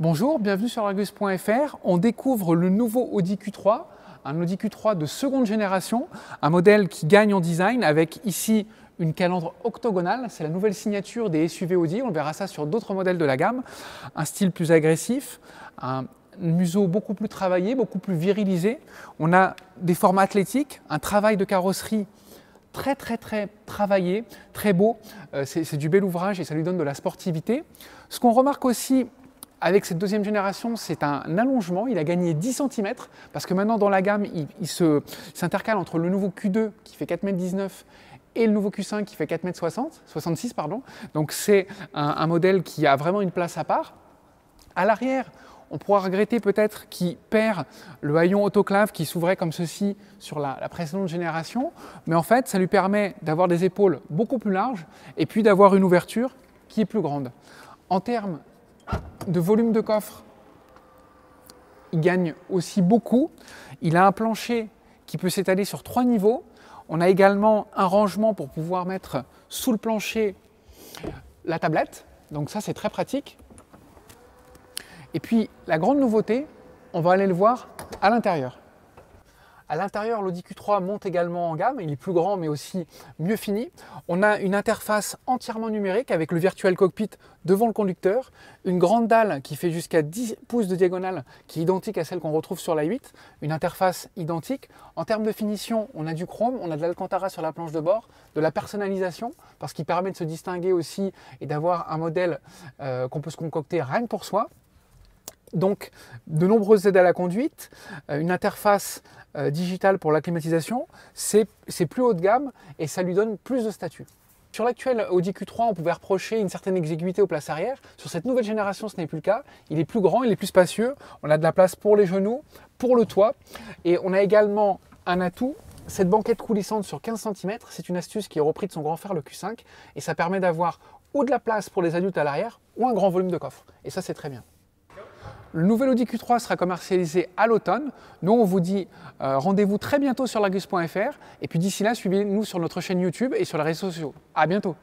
Bonjour, bienvenue sur Argus.fr. On découvre le nouveau Audi Q3, un Audi Q3 de seconde génération, un modèle qui gagne en design avec ici une calandre octogonale, c'est la nouvelle signature des SUV Audi, on verra ça sur d'autres modèles de la gamme, un style plus agressif, un museau beaucoup plus travaillé, beaucoup plus virilisé, on a des formes athlétiques, un travail de carrosserie très très très travaillé, très beau, euh, c'est du bel ouvrage et ça lui donne de la sportivité. Ce qu'on remarque aussi avec cette deuxième génération, c'est un allongement. Il a gagné 10 cm parce que maintenant, dans la gamme, il, se s'intercale entre le nouveau Q2 qui fait 4,19 m et le nouveau Q5 qui fait 4,66 m, pardon. Donc c'est un, modèle qui a vraiment une place à part. À l'arrière, on pourra regretter peut-être qu'il perd le haillon autoclave qui s'ouvrait comme ceci sur la, la, précédente génération, mais en fait, ça lui permet d'avoir des épaules beaucoup plus larges et puis d'avoir une ouverture qui est plus grande. En termes de volume de coffre, il gagne aussi beaucoup. Il a un plancher qui peut s'étaler sur trois niveaux. On a également un rangement pour pouvoir mettre sous le plancher la tablette. Donc ça, c'est très pratique. Et puis, la grande nouveauté, on va aller le voir à l'intérieur. À l'intérieur, l'Audi Q3 monte également en gamme. Il est plus grand, mais aussi mieux fini. On a une interface entièrement numérique avec le virtuel cockpit devant le conducteur, une grande dalle qui fait jusqu'à 10 pouces de diagonale, qui est identique à celle qu'on retrouve sur la 8, une interface identique. En termes de finition, on a du chrome, on a de l'Alcantara sur la planche de bord, de la personnalisation, parce qu'il permet de se distinguer aussi et d'avoir un modèle euh, qu'on peut se concocter rien que pour soi. Donc, de nombreuses aides à la conduite, euh, une interface euh, digitale pour la climatisation, c'est plus haut de gamme et ça lui donne plus de statut. Sur l'actuel Audi Q3, on pouvait reprocher une certaine exiguïté aux places arrière. Sur cette nouvelle génération, ce n'est plus le cas. Il est plus grand, il est plus spacieux. On a de la place pour les genoux, pour le toit. Et on a également un atout, cette banquette coulissante sur 15 cm. C'est une astuce qui est reprise de son grand frère, le Q5. Et ça permet d'avoir ou de la place pour les adultes à l'arrière, ou un grand volume de coffre. Et ça, c'est très bien. Le nouvel Audi Q3 sera commercialisé à l'automne. Nous, on vous dit euh, rendez-vous très bientôt sur lagus.fr. Et puis d'ici là, suivez-nous sur notre chaîne YouTube et sur les réseaux sociaux. À bientôt.